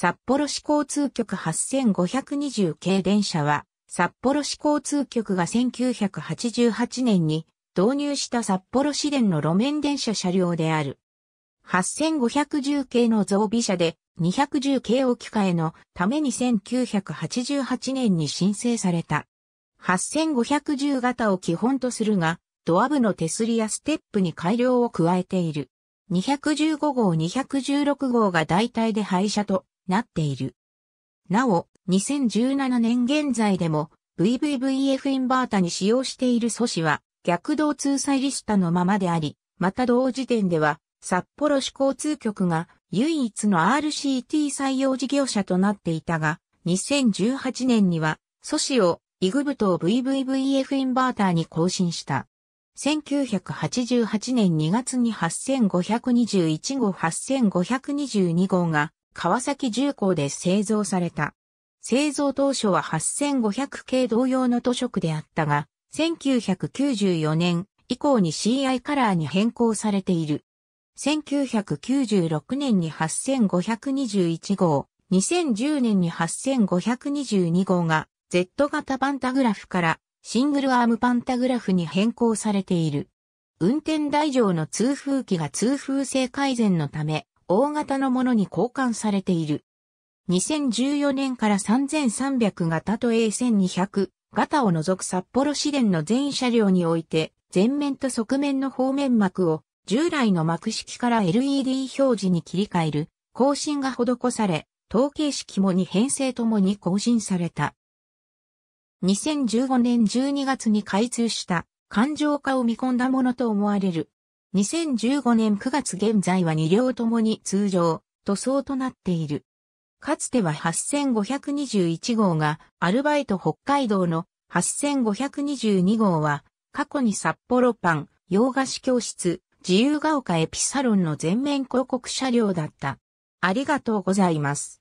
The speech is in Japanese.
札幌市交通局8520系電車は、札幌市交通局が1988年に導入した札幌市電の路面電車車両である。8510系の増備車で210系置き換えのために1988年に申請された。8510型を基本とするが、ドア部の手すりやステップに改良を加えている。215号216号が代替で廃車となっている。なお、2017年現在でも VVVF インバータに使用している素子は逆動通載リスタのままであり、また同時点では札幌市交通局が唯一の RCT 採用事業者となっていたが、2018年には素子をイグブと VVVF インバーターに更新した。1988年2月に8521号8522号が川崎重工で製造された。製造当初は8500系同様の図色であったが、1994年以降に CI カラーに変更されている。1996年に8521号、2010年に8522号が Z 型パンタグラフからシングルアームパンタグラフに変更されている。運転台上の通風機が通風性改善のため大型のものに交換されている。2014年から3300型と A1200 型を除く札幌市電の全車両において、前面と側面の方面膜を従来の膜式から LED 表示に切り替える更新が施され、統計式も2編成ともに更新された。2015年12月に開通した環状化を見込んだものと思われる2015年9月現在は2両ともに通常、塗装となっている。かつては8521号がアルバイト北海道の8522号は過去に札幌パン、洋菓子教室、自由が丘エピサロンの全面広告車両だった。ありがとうございます。